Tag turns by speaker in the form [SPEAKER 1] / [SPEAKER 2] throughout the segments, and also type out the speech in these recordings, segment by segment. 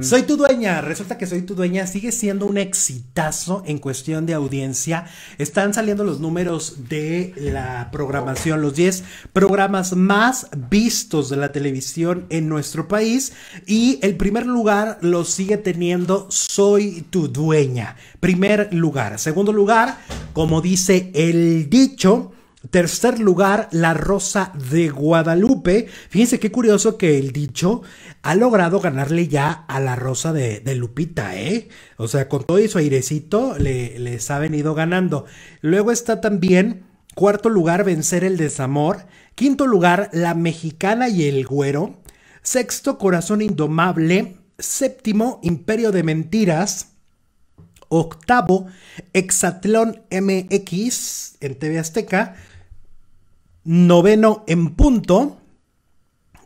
[SPEAKER 1] Soy tu dueña, resulta que Soy tu dueña sigue siendo un exitazo en cuestión de audiencia. Están saliendo los números de la programación, los 10 programas más vistos de la televisión en nuestro país y el primer lugar lo sigue teniendo Soy tu dueña. Primer lugar. Segundo lugar, como dice el dicho, Tercer lugar, La Rosa de Guadalupe. Fíjense qué curioso que el dicho ha logrado ganarle ya a La Rosa de, de Lupita, ¿eh? O sea, con todo y su airecito le, les ha venido ganando. Luego está también, cuarto lugar, Vencer el Desamor. Quinto lugar, La Mexicana y el Güero. Sexto, Corazón Indomable. Séptimo, Imperio de Mentiras octavo Exatlón MX en TV Azteca, noveno en punto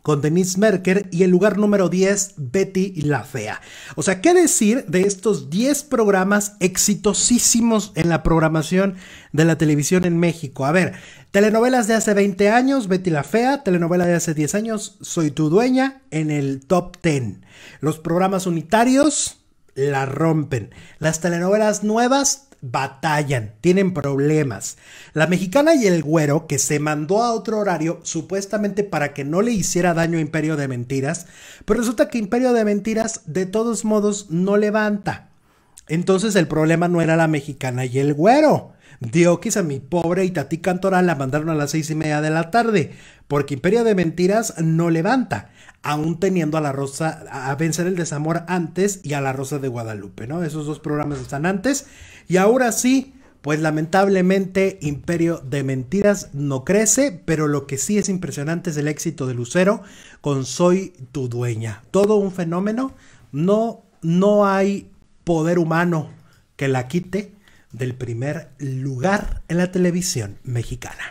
[SPEAKER 1] con Denise Merker y el lugar número 10, Betty la Fea. O sea, ¿qué decir de estos 10 programas exitosísimos en la programación de la televisión en México? A ver, telenovelas de hace 20 años, Betty la Fea, telenovela de hace 10 años, Soy tu dueña, en el top 10. Los programas unitarios la rompen. Las telenovelas nuevas batallan, tienen problemas. La mexicana y el güero, que se mandó a otro horario supuestamente para que no le hiciera daño a Imperio de Mentiras, pero resulta que Imperio de Mentiras de todos modos no levanta. Entonces el problema no era la mexicana y el güero. Dioquis a mi pobre y Tati Cantora la mandaron a las seis y media de la tarde, porque Imperio de Mentiras no levanta, aún teniendo a la Rosa, a vencer el desamor antes y a la Rosa de Guadalupe, ¿no? Esos dos programas están antes, y ahora sí, pues lamentablemente Imperio de Mentiras no crece, pero lo que sí es impresionante es el éxito de Lucero con Soy tu dueña. Todo un fenómeno, no, no hay poder humano que la quite del primer lugar en la televisión mexicana.